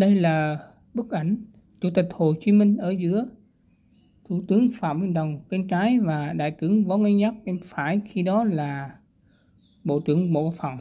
Đây là bức ảnh Chủ tịch Hồ Chí Minh ở giữa Thủ tướng Phạm Minh Đồng bên trái và Đại tướng Võ Nguyên Giáp bên phải khi đó là Bộ trưởng Bộ Phòng